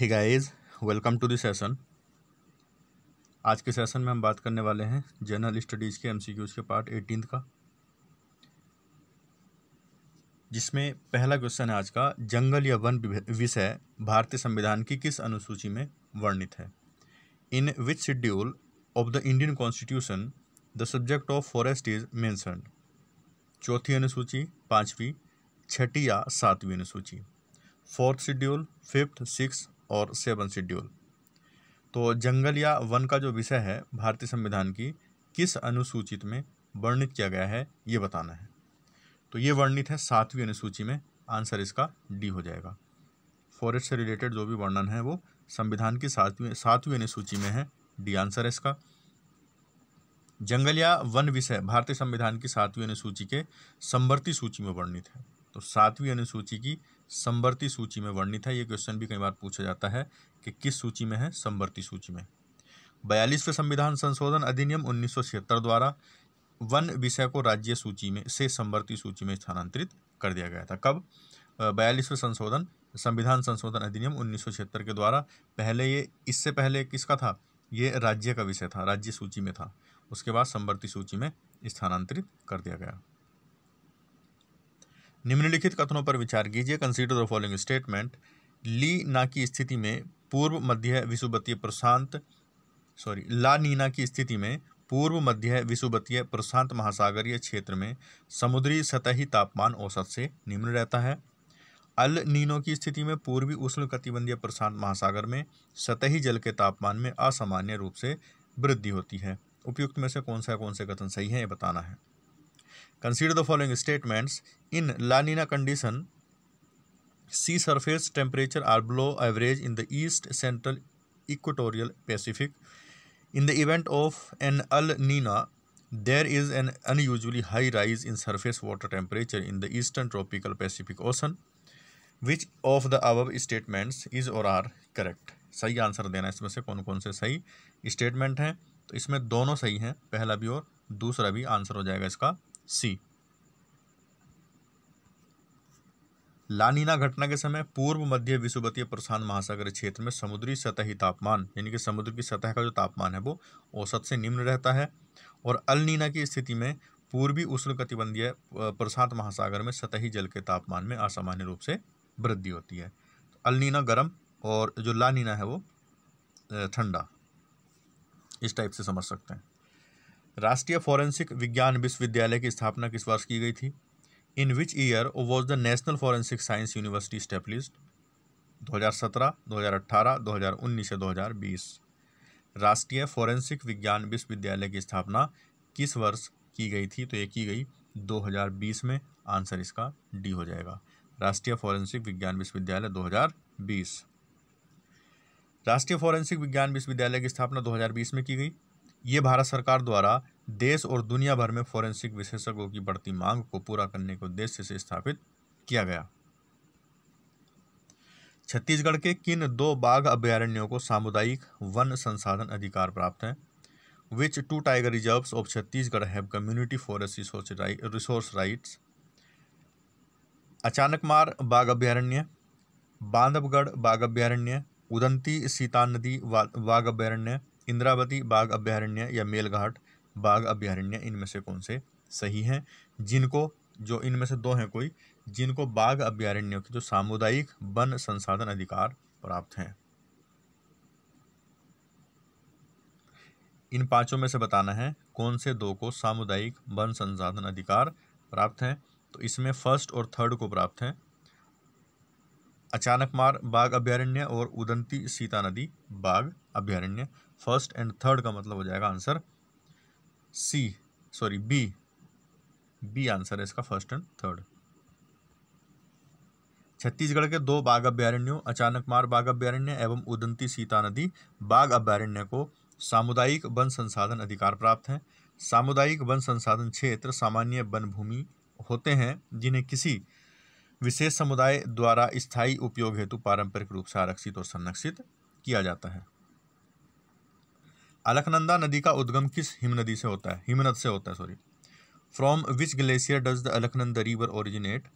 hey guys welcome to the session आज के सेशन में हम बात करने वाले हैं जनरल स्टडीज़ के एमसीक्यूज़ के पार्ट एटीन का जिसमें पहला क्वेश्चन है आज का जंगल या वन विषय भारतीय संविधान की किस अनुसूची में वर्णित है in which schedule of the Indian constitution the subject of forest is mentioned चौथी अनुसूची पाँचवीं छठी या सातवीं अनुसूची फोर्थ शेड्यूल फिफ्थ सिक्स और सेवन शेड्यूल तो जंगल या वन का जो विषय है भारतीय संविधान की किस अनुसूचित में वर्णित किया गया है ये बताना है तो ये वर्णित है सातवीं अनुसूची में आंसर इसका डी हो जाएगा फॉरेस्ट से रिलेटेड जो भी वर्णन है वो संविधान की सातवीं सातवीं अनुसूची में है डी आंसर है इसका जंगल या वन विषय भारतीय संविधान की सातवीं अनुसूची के संवर्ती सूची में वर्णित है तो सातवीं अनुसूची की संवर्ती सूची में वर्णित है ये क्वेश्चन भी कई बार पूछा जाता है कि किस सूची में है संवर्ती सूची में बयालीसवें संविधान संशोधन अधिनियम उन्नीस द्वारा वन विषय को राज्य सूची में से संवर्ती सूची में स्थानांतरित कर दिया गया था कब बयालीसवें संशोधन संविधान संशोधन अधिनियम उन्नीस के द्वारा पहले ये इससे पहले किसका था ये राज्य का विषय था राज्य सूची में था उसके बाद संवर्ती सूची में स्थानांतरित कर दिया गया निम्नलिखित कथनों पर विचार कीजिए consider the following statement La Nina की स्थिति में पूर्व मध्य विषुवतीय प्रशांत सॉरी ला नीना की स्थिति में पूर्व मध्य विषुवतीय प्रशांत महासागरीय क्षेत्र में समुद्री सतही तापमान औसत से निम्न रहता है अल नीनो की स्थिति में पूर्वी उष्ण कटिबंधीय प्रशांत महासागर में सतही जल के तापमान में असामान्य रूप से वृद्धि होती है उपयुक्त में से कौन सा कौन से कथन सही है ये बताना है consider the following statements in La Nina condition sea surface temperature are below average in the east central equatorial Pacific in the event of an El Nino there is an unusually high rise in surface water temperature in the eastern tropical Pacific ocean which of the above statements is or are correct सही answer देना है इसमें से कौन कौन से सही statement हैं तो इसमें दोनों सही हैं पहला भी और दूसरा भी आंसर हो जाएगा इसका सी लानीना घटना के समय पूर्व मध्य विश्ववतीय प्रशांत महासागर क्षेत्र में समुद्री सतही तापमान यानी कि समुद्र की सतह का जो तापमान है वो औसत से निम्न रहता है और अलनीना की स्थिति में पूर्वी उष्ण कटिबंधीय प्रशांत महासागर में सतही जल के तापमान में असामान्य रूप से वृद्धि होती है तो अलनीना गर्म और जो लानीना है वो ठंडा इस टाइप से समझ सकते हैं राष्ट्रीय फॉरेंसिक विज्ञान विश्वविद्यालय की स्थापना किस वर्ष की गई थी in which year was the national forensic science university established 2017, 2018, 2019 से 2020 राष्ट्रीय फॉरेंसिक विज्ञान विश्वविद्यालय की स्थापना किस वर्ष की गई थी तो ये की गई 2020 में आंसर इसका डी हो जाएगा राष्ट्रीय फॉरेंसिक विज्ञान विश्वविद्यालय 2020 राष्ट्रीय फॉरेंसिक विज्ञान विश्वविद्यालय की स्थापना 2020 में की गई ये भारत सरकार द्वारा देश और दुनिया भर में फॉरेंसिक विशेषज्ञों की बढ़ती मांग को पूरा करने के उद्देश्य से स्थापित किया गया छत्तीसगढ़ के किन दो बाघ अभ्यारण्यों को सामुदायिक वन संसाधन अधिकार प्राप्त हैं which two tiger reserves of Chhattisgarh have community forest resource resource rights Achanakmar बाघ अभ्यारण्य बांधवगढ़ बाघ अभ्यारण्य उदंती सीता नदी बाघ अभ्यारण्य इंद्रावती बाघ अभ्यारण्य या मेलघाट बाघ अभ्यारण्य इनमें से कौन से सही हैं जिनको जो इनमें से दो हैं कोई जिनको बाघ अभ्यारण्य के जो सामुदायिक वन संसाधन अधिकार प्राप्त हैं इन पांचों में से बताना है कौन से दो को सामुदायिक वन संसाधन अधिकार प्राप्त हैं तो इसमें फर्स्ट और थर्ड को प्राप्त हैं अचानकमार बाघ अभ्यारण्य और उदंती सीता नदी बाघ अभ्यारण्य फर्स्ट एंड थर्ड का मतलब हो जाएगा answer C sorry B B answer है इसका फर्स्ट एंड थर्ड छत्तीसगढ़ के दो बाघ अभ्यारण्यों अचानक मार बाघ अभ्यारण्य एवं उदंती सीता नदी बाघ अभ्यारण्य को सामुदायिक वन संसाधन अधिकार प्राप्त है सामुदायिक वन संसाधन क्षेत्र सामान्य वन भूमि होते हैं जिन्हें किसी विशेष समुदाय द्वारा स्थायी उपयोग हेतु पारंपरिक रूप से आरक्षित और संरक्षित किया जाता है अलकनंदा नदी का उद्गम किस हिम नदी से होता है हिमनद से होता है sorry from which glacier does the Alaknanda river originate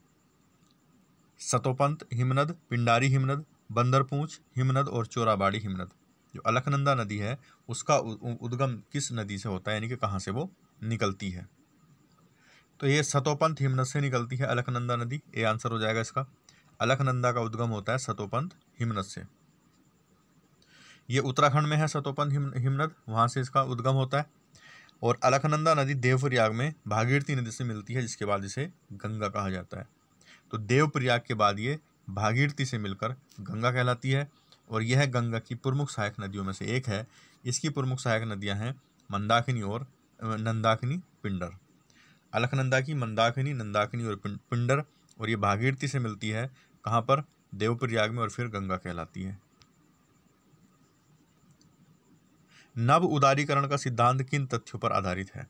Satopanth हिमनद पिंडारी हिमनद बंदरपूँछ हिमनद और चोराबाड़ी हिमनद जो अलकनंदा नदी है उसका उद्गम किस नदी से होता है यानी कि कहाँ से वो निकलती है तो ये सतोपंत हिमनद से निकलती है अलकनंदा नदी ये आंसर हो जाएगा इसका अलकनंदा का उद्गम होता है सतोपंत हिमनद से ये उत्तराखंड में है सतोपन हिम हिमनद वहाँ से इसका उद्गम होता है और अलकनंदा नदी देवप्रयाग में भागीरथी नदी से मिलती है जिसके बाद इसे गंगा कहा जाता है तो देवप्रयाग के बाद ये भागीरथी से मिलकर गंगा कहलाती है और यह गंगा की प्रमुख सहायक नदियों में से एक है इसकी प्रमुख सहायक नदियां हैं मंदाकिनी और नंदाकिनी पिंडर अलकनंदा की मंदाकिनी नंदाकिनी और पिंडर और ये भागीरथी से मिलती है कहाँ पर देवप्रयाग में और फिर गंगा कहलाती है नव उदारीकरण का सिद्धांत किन तथ्यों पर आधारित है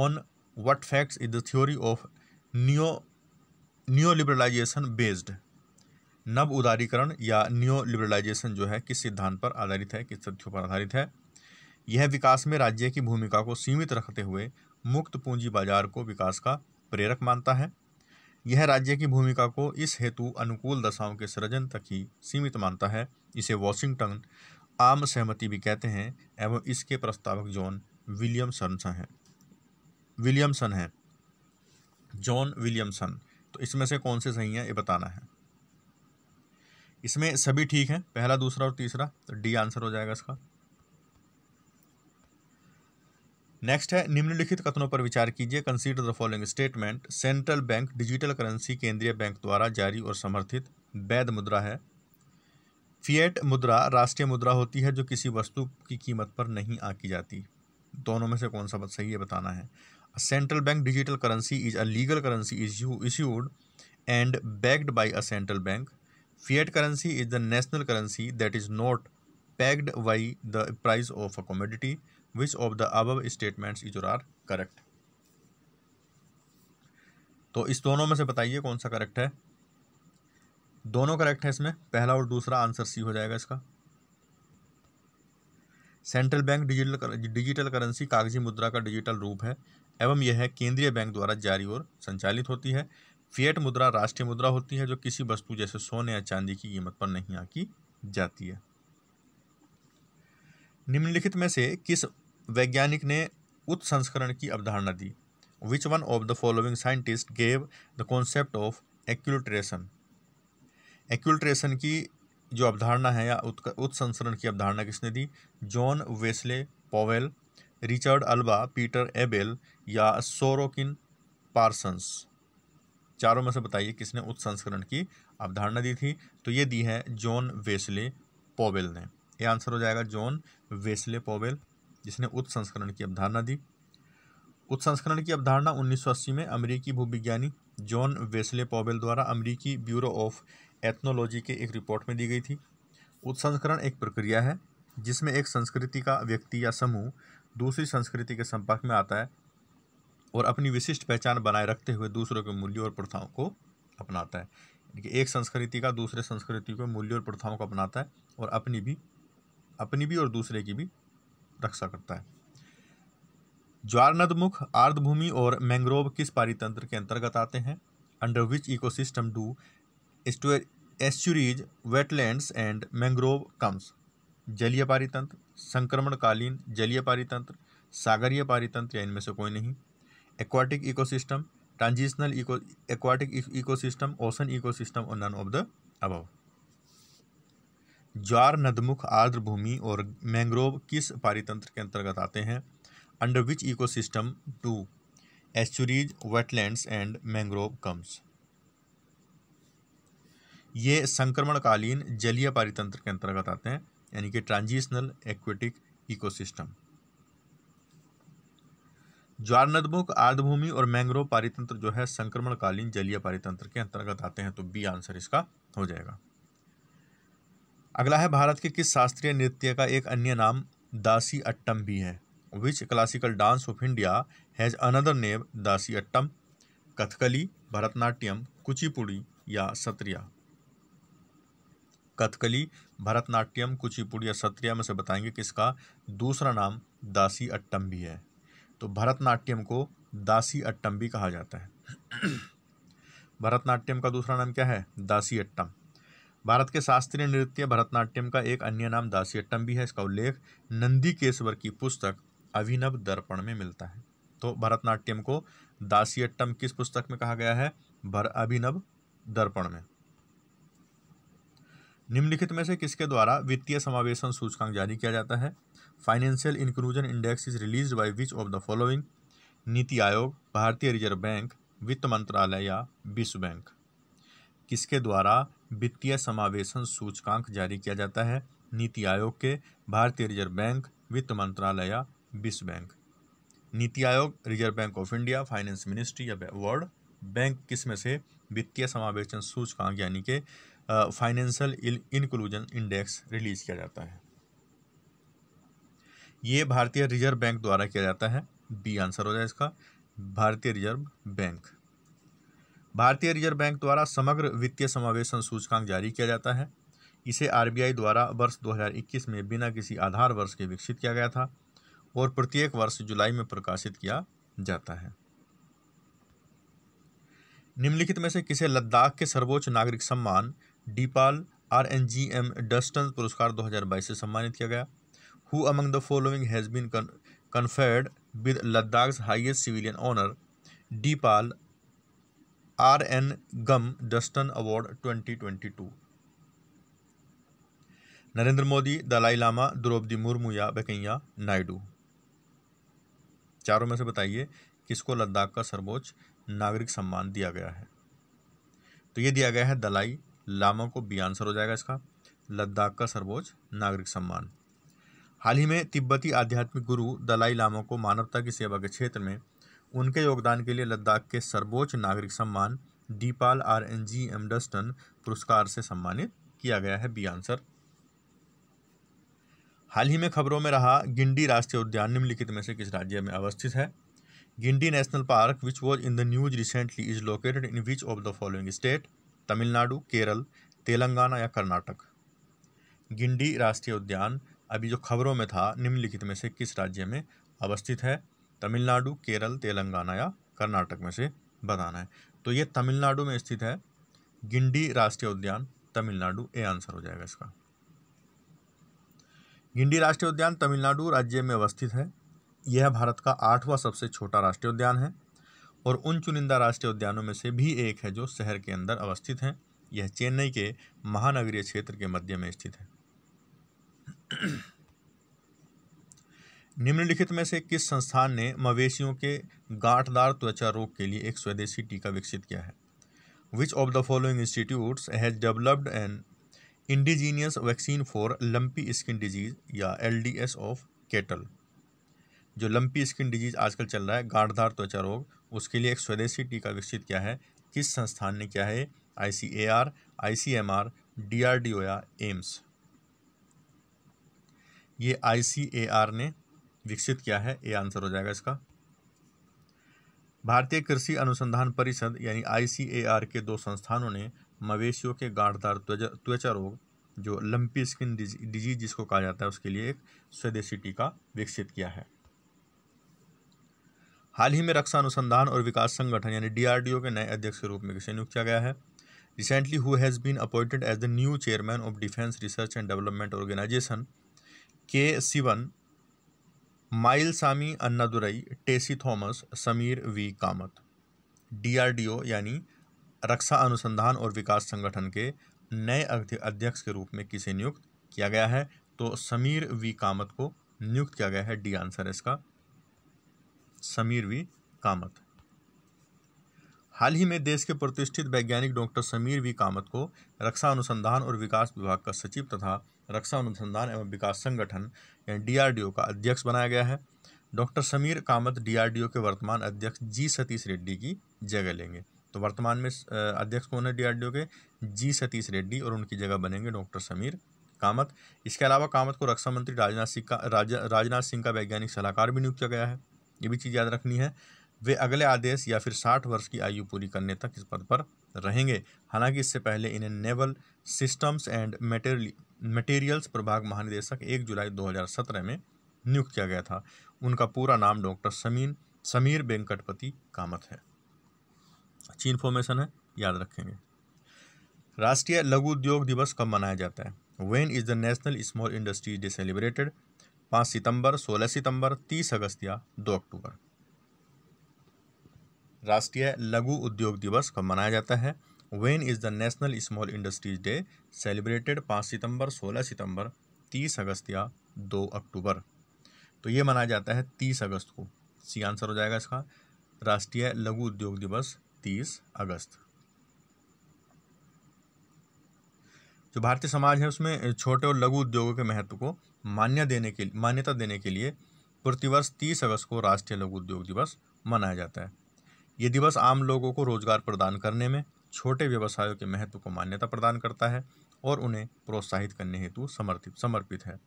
on what facts is the theory of neo neo liberalization based नव उदारीकरण या न्यो लिबरलाइजेशन जो है किस सिद्धांत पर आधारित है किस तथ्यों पर आधारित है यह विकास में राज्य की भूमिका को सीमित रखते हुए मुक्त पूंजी बाजार को विकास का प्रेरक मानता है यह राज्य की भूमिका को इस हेतु अनुकूल दशाओं के सृजन तक ही सीमित मानता है इसे वॉशिंगटन आम सहमति भी कहते हैं एवं इसके प्रस्तावक जॉन विलियमसन हैं विलियमसन हैं जॉन विलियमसन तो इसमें से कौन से सही हैं ये बताना है इसमें सभी ठीक हैं पहला दूसरा और तीसरा तो डी आंसर हो जाएगा इसका नेक्स्ट है निम्नलिखित कथनों पर विचार कीजिए consider the following statement central bank digital currency केंद्रीय बैंक द्वारा जारी और समर्थित वैध मुद्रा है फिएट मुद्रा राष्ट्रीय मुद्रा होती है जो किसी वस्तु की कीमत पर नहीं आकी जाती दोनों में से कौन सा सही है बताना है central bank digital currency is a legal currency issued and backed by a central bank fiat currency is the national currency that is not pegged by the price of a commodity which of the above statements is or are तो इस दोनों में से बताइए कौन सा correct है दोनों करेक्ट है इसमें पहला और दूसरा आंसर सी हो जाएगा इसका central bank digital digital currency कागजी मुद्रा का डिजिटल रूप है एवं यह केंद्रीय बैंक द्वारा जारी और संचालित होती है फिएट मुद्रा राष्ट्रीय मुद्रा होती है जो किसी वस्तु जैसे सोने या चांदी की कीमत पर नहीं आकी जाती है निम्नलिखित में से किस वैज्ञानिक ने उत्संस्करण की अवधारणा दी which one of the following scientist gave the concept of acculturation acculturation की जो अवधारणा है या उत्संसरण की अवधारणा किसने दी John Wesley Powell Richard Alba Peter Abel या सोरोकिन पार्सन्स चारों में से बताइए किसने उत्संस्करण की अवधारणा दी थी तो ये दी है जॉन वेस्ले पॉवेल ने ये आंसर हो जाएगा जॉन वेस्ले पॉवेल जिसने उत्संस्करण की अवधारणा दी उत्संस्करण की अवधारणा 1980 में अमेरिकी भूविज्ञानी जॉन वेस्ले पॉवेल द्वारा अमेरिकी ब्यूरो ऑफ एथनोलॉजी के एक रिपोर्ट में दी गई थी उत्संस्करण एक प्रक्रिया है जिसमें एक संस्कृति का व्यक्ति या समूह दूसरी संस्कृति के संपर्क में आता है और अपनी विशिष्ट पहचान बनाए रखते हुए दूसरों के मूल्यों और प्रथाओं को अपनाता है एक संस्कृति का दूसरे संस्कृति के मूल्यों और प्रथाओं को अपनाता है और अपनी भी अपनी भी और दूसरे की भी रक्षा करता है ज्वारनदमुख आर्द्रभूमि और मैंग्रोव किस पारितंत्र के अंतर्गत आते हैं under which ecosystem do estuaries wetlands and mangrove comes जलीय पारितंत्र संक्रमणकालीन जलीय पारितंत्र सागरीय पारितंत्र या इनमें से कोई नहीं aquatic ecosystem transitional eco aquatic ecosystem ocean ecosystem और नन ऑफ द अबव ज्वार नदमुख आर्द्र भूमि और मैंग्रोव किस पारितंत्र के अंतर्गत आते हैं under which ecosystem to estuaries wetlands and mangrove comes ये संक्रमणकालीन जलीय पारितंत्र के अंतर्गत आते हैं यानी कि ट्रांजिशनल एक्वेटिक इकोसिस्टम ज्वार नदमुख आर्धभूमि और मैंग्रोव पारितंत्र जो है संक्रमणकालीन जलीय पारितंत्र के अंतर्गत आते हैं तो बी आंसर इसका हो जाएगा अगला है भारत के किस शास्त्रीय नृत्य का एक अन्य नाम दासी अट्टम भी है which classical dance of India has another name Dasi Attam Kathakali Bharatanatyam Kuchipudi या सत्रिया कथकली भरतनाट्यम कुचिपुड़ी या सत्रिया में से बताएंगे कि इसका दूसरा नाम दासी अट्टम्बी है तो भरतनाट्यम को दासी अट्टम्बी कहा जाता है भरतनाट्यम का दूसरा नाम क्या है दासी अट्टम भारत के शास्त्रीय नृत्य भरतनाट्यम का एक अन्य नाम दासी अट्टम भी है इसका उल्लेख नंदी केशवर की पुस्तक अभिनव दर्पण में मिलता है तो भरतनाट्यम को दासी अट्टम किस पुस्तक में कहा गया है भर अभिनव दर्पण में निम्नलिखित में से किसके द्वारा वित्तीय समावेशन सूचकांक जारी किया जाता है financial inclusion index is release by which of the following NITI Aayog भारतीय रिजर्व बैंक वित्त मंत्रालय या विश्व बैंक किसके द्वारा वित्तीय समावेशन सूचकांक जारी किया जाता है नीति आयोग के भारतीय रिजर्व बैंक वित्त मंत्रालय या विश्व bank NITI Aayog reserve bank of India finance ministry या वर्ल्ड बैंक किसमें से वित्तीय समावेशन सूचकांक यानी कि फाइनेंशियल इंक्लूजन इंडेक्स रिलीज़ किया जाता है ये भारतीय रिजर्व बैंक द्वारा किया जाता है बी आंसर हो जाए इसका भारतीय रिजर्व बैंक भारतीय रिजर्व बैंक द्वारा समग्र वित्तीय समावेशन सूचकांक जारी किया जाता है इसे आरबीआई द्वारा वर्ष 2021 में बिना किसी आधार वर्ष के विकसित किया गया था और प्रत्येक वर्ष जुलाई में प्रकाशित किया जाता है निम्नलिखित में से किसे लद्दाख के सर्वोच्च नागरिक सम्मान Dpal R N G M Duston पुरस्कार 2022 से सम्मानित किया गया who among the following has been conferred with Ladakh highest civilian honour Dpal R N Gam Duston award 2022 Narendra Modi Dalai Lama Droupadi Murmu या वेंकैया नायडू चारों में से बताइए किसको लद्दाख का सर्वोच्च नागरिक सम्मान दिया गया है तो ये दिया गया है दलाई लामा को बी आंसर हो जाएगा इसका लद्दाख का सर्वोच्च नागरिक सम्मान हाल ही में तिब्बती आध्यात्मिक गुरु दलाई लामा को मानवता की सेवा के क्षेत्र में उनके योगदान के लिए लद्दाख के सर्वोच्च नागरिक सम्मान Dpal R N G M Duston पुरस्कार से सम्मानित किया गया है बी आंसर हाल ही में खबरों में रहा गिंडी राष्ट्रीय उद्यान निम्नलिखित में से किस राज्य में अवस्थित है Guindy national park which was in the news recently is located in which of the following state Tamil Nadu Kerala Telangana या कर्नाटक गिंडी राष्ट्रीय उद्यान अभी जो खबरों में था निम्नलिखित में से किस राज्य में अवस्थित है तमिलनाडु केरल तेलंगाना या कर्नाटक में से बताना है तो ये तमिलनाडु में स्थित है गिंडी राष्ट्रीय उद्यान तमिलनाडु ए आंसर हो जाएगा इसका गिंडी राष्ट्रीय उद्यान तमिलनाडु राज्य में अवस्थित है यह भारत का आठवां सबसे छोटा राष्ट्रीय उद्यान है और उन चुनिंदा राष्ट्रीय उद्यानों में से भी एक है जो शहर के अंदर अवस्थित हैं यह चेन्नई के महानगरीय क्षेत्र के मध्य में स्थित है निम्नलिखित में से किस संस्थान ने मवेशियों के गांठदार त्वचा रोग के लिए एक स्वदेशी टीका विकसित किया है which of the following institutes has developed an indigenous vaccine for lumpy skin disease या एल ऑफ केटल जो लंपी स्किन डिजीज आजकल चल रहा है गाढ़धार त्वचा रोग उसके लिए एक स्वदेशी टीका विकसित किया है किस संस्थान ने किया है I C A R I C M R D R D O या एम्स ये आई सी ए आर ने विकसित किया है ये आंसर हो जाएगा इसका भारतीय कृषि अनुसंधान परिषद यानी आई सी ए आर के दो संस्थानों ने मवेशियों के गाढ़धार त्वचा रोग जो लंपी स्किन डिजीज जिसको कहा जाता है उसके लिए एक स्वदेशी टीका विकसित किया है हाल ही में रक्षा अनुसंधान और विकास संगठन यानी डीआरडीओ के नए अध्यक्ष के रूप में किसे नियुक्त किया गया है recently who has been appointed as the new chairman of defence research and development organisation K Sivan Mylswamy Annadurai Tessy Thomas Sameer V Kamat DRDO यानी रक्षा अनुसंधान और विकास संगठन के नए अध्यक्ष के रूप में किसे नियुक्त किया गया है तो समीर वी कामत को नियुक्त किया गया है डी आंसर इसका समीर वी कामत हाल ही में देश के प्रतिष्ठित वैज्ञानिक डॉक्टर समीर वी कामत को रक्षा अनुसंधान और विकास विभाग का सचिव तथा रक्षा अनुसंधान एवं विकास संगठन यानी डीआरडीओ का अध्यक्ष बनाया गया है डॉक्टर समीर कामत डीआरडीओ के वर्तमान अध्यक्ष जी सतीश रेड्डी की जगह लेंगे तो वर्तमान में अध्यक्ष कौन है डीआरडीओ के जी सतीश रेड्डी और उनकी जगह बनेंगे डॉक्टर समीर कामत इसके अलावा कामत को रक्षा मंत्री राजनाथ सिंह का राजनाथ सिंह का वैज्ञानिक सलाहकार भी नियुक्त किया गया है ये भी चीज़ याद रखनी है वे अगले आदेश या फिर साठ वर्ष की आयु पूरी करने तक इस पद पर रहेंगे हालांकि इससे पहले इन्हें नेवल सिस्टम्स एंड मटेरियल्स प्रभाग महानिदेशक एक जुलाई 2017 में नियुक्त किया गया था उनका पूरा नाम डॉक्टर समीन समीर वेंकटपति कामत है अच्छी इन्फॉर्मेशन है याद रखेंगे राष्ट्रीय लघु उद्योग दिवस कब मनाया जाता है when is the national small industries day celebrated पाँच सितंबर सोलह सितंबर तीस अगस्त या दो अक्टूबर राष्ट्रीय लघु उद्योग दिवस कब मनाया जाता है when is the national small industries day celebrated पाँच सितंबर सोलह सितंबर तीस अगस्त या दो अक्टूबर तो ये मनाया जाता है तीस अगस्त को सी आंसर हो जाएगा इसका राष्ट्रीय लघु उद्योग दिवस तीस अगस्त जो भारतीय समाज है उसमें छोटे और लघु उद्योगों के महत्व को मान्य देने के मान्यता देने के लिए प्रतिवर्ष तीस अगस्त को राष्ट्रीय लघु उद्योग दिवस मनाया जाता है ये दिवस आम लोगों को रोजगार प्रदान करने में छोटे व्यवसायों के महत्व को मान्यता प्रदान करता है और उन्हें प्रोत्साहित करने हेतु समर्पित समर्पित है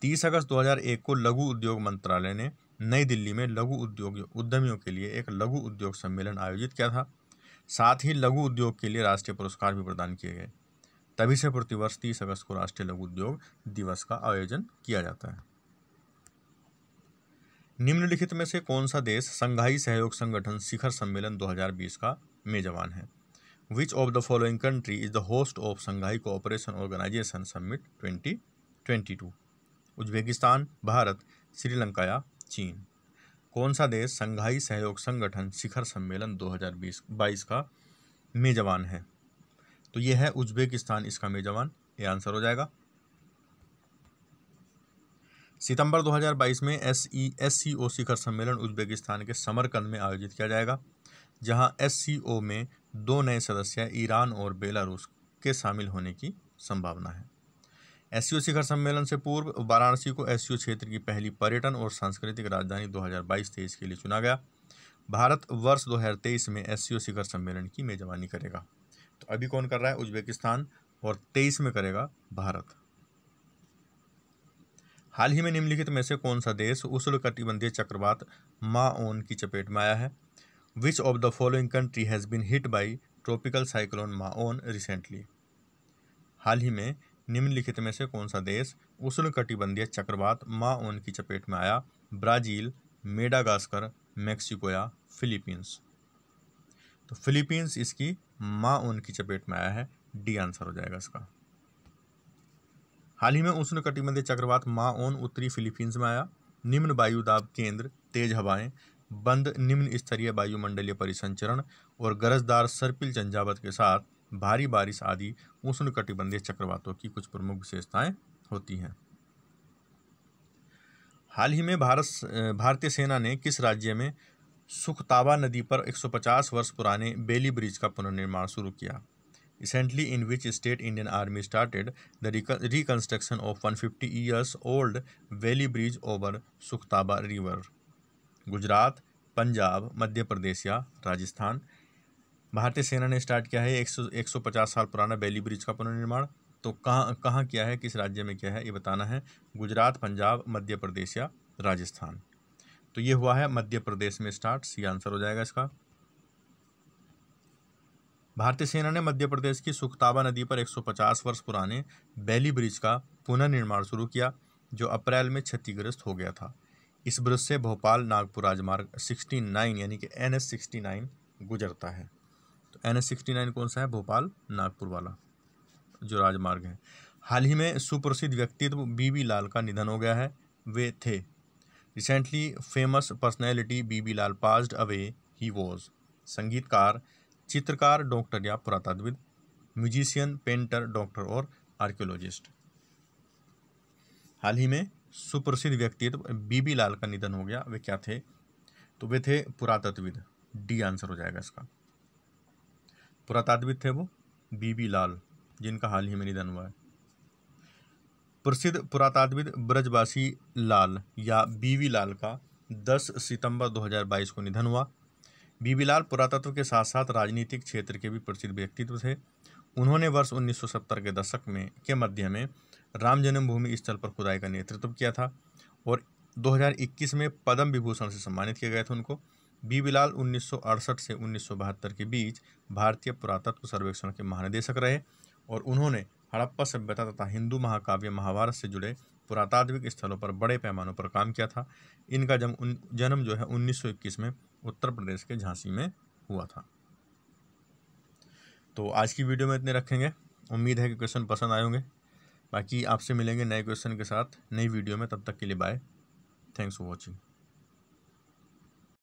तीस अगस्त 2001 को लघु उद्योग मंत्रालय ने नई दिल्ली में लघु उद्योग उद्यमियों के लिए एक लघु उद्योग सम्मेलन आयोजित किया था साथ ही लघु उद्योग के लिए राष्ट्रीय पुरस्कार भी प्रदान किए गए तभी से प्रतिवर्ष तीस अगस्त को राष्ट्रीय लघु उद्योग दिवस का आयोजन किया जाता है निम्नलिखित में से कौन सा देश संघाई सहयोग संगठन शिखर सम्मेलन 2020 का मेजबान है which of the following country is the host of Shanghai cooperation organisation summit 2022 Uzbekistan Bharat Sri Lanka या चीन कौन सा देश संघाई सहयोग संगठन शिखर सम्मेलन 2020 22 का मेजबान है तो ये है उज्बेकिस्तान इसका मेजबान ये आंसर हो जाएगा सितंबर 2022 में एस ई एस सी ओ शिखर सम्मेलन उज्बेकिस्तान के समरकंद में आयोजित किया जाएगा जहां एस सी ओ में दो नए सदस्य ईरान और बेलारूस के शामिल होने की संभावना है एस सी ओ शिखर सम्मेलन से पूर्व वाराणसी को एस सी ओ क्षेत्र की पहली पर्यटन और सांस्कृतिक राजधानी 2022 हज़ार के लिए चुना गया भारत वर्ष दो में एस सी ओ शिखर सम्मेलन की मेजबानी करेगा तो अभी कौन कर रहा है उज्बेकिस्तान और तेईस में करेगा भारत हाल ही में निम्नलिखित में से कौन सा देश उष्णकटिबंधीय चक्रवात माओन की चपेट में आया है which of the following country has been hit by tropical cyclone Maon recently हाल ही में निम्नलिखित में से कौन सा देश उष्णकटिबंधीय चक्रवात माओन की चपेट में आया ब्राज़ील मेडागास्कर मेक्सिको या फिलीपींस तो फिलीपींस इसकी माँ उनकी चपेट में आया है डी आंसर हो जाएगा इसका हाल ही में उष्ण उष्णकटिबंधीय चक्रवात माँ ओन उत्तरी फिलीपींस में आया निम्न वायु दाब केंद्र तेज हवाएं बंद निम्न स्तरीय वायुमंडलीय परिसंचरण और गरजदार सर्पिल झंझावत के साथ भारी बारिश आदि उष्ण कटिबंधीय चक्रवातों की कुछ प्रमुख विशेषताएं होती हैं हाल ही में भारत भारतीय सेना ने किस राज्य में सुखताबा नदी पर 150 वर्ष पुराने बेली ब्रिज का पुनर्निर्माण शुरू किया recently in which state Indian army started the reconstruction of 150 years old valley bridge over Sukhtaba river Gujarat Punjab Madhya Pradesh या राजस्थान भारतीय सेना ने स्टार्ट किया है 100 150 साल पुराना बेली ब्रिज का पुनर्निर्माण तो कहाँ कहाँ किया है किस राज्य में किया है ये बताना है गुजरात पंजाब मध्य प्रदेश या राजस्थान तो ये हुआ है मध्य प्रदेश में स्टार्ट सी आंसर हो जाएगा इसका भारतीय सेना ने मध्य प्रदेश की सुखताबा नदी पर 150 वर्ष पुराने बैली ब्रिज का पुनर्निर्माण शुरू किया जो अप्रैल में क्षतिग्रस्त हो गया था इस ब्रिज से भोपाल नागपुर राजमार्ग 69 यानी कि एन एस गुजरता है तो एन एस कौन सा है भोपाल नागपुर वाला जो राजमार्ग है हाल ही में सुप्रसिद्ध व्यक्तित्व बी लाल का निधन हो गया है वे थे recently famous personality B B Lal passed away he was संगीतकार चित्रकार डॉक्टर या पुरातत्वविद म्यूजिशियन पेंटर डॉक्टर और आर्कियोलॉजिस्ट हाल ही में सुप्रसिद्ध व्यक्तित्व बीबी लाल का निधन हो गया वे क्या थे तो वे थे पुरातत्वविद डी आंसर हो जाएगा इसका पुरातत्वविद थे वो बीबी लाल जिनका हाल ही में निधन हुआ है प्रसिद्ध पुरातात्विक ब्रजवासी लाल या बीवी लाल का 10 सितंबर 2022 को निधन हुआ बीवी लाल पुरातत्व के साथ साथ राजनीतिक क्षेत्र के भी प्रसिद्ध व्यक्तित्व थे उन्होंने वर्ष 1970 के दशक में के मध्य में राम जन्मभूमि स्थल पर खुदाई का नेतृत्व किया था और 2021 में पद्म विभूषण से सम्मानित किया गया था उनको बी बिलाल उन्नीस से उन्नीस के बीच भारतीय पुरातत्व सर्वेक्षण के महानिदेशक रहे और उन्होंने हड़प्पा सभ्यता तथा हिंदू महाकाव्य महाभारत से जुड़े पुरातात्विक स्थलों पर बड़े पैमानों पर काम किया था इनका जन्म जन्म जो है 1921 में उत्तर प्रदेश के झांसी में हुआ था तो आज की वीडियो में इतने रखेंगे उम्मीद है कि क्वेश्चन पसंद आए होंगे बाकी आपसे मिलेंगे नए क्वेश्चन के साथ नई वीडियो में तब तक के लिए बाय थैंक्स फॉर वॉचिंग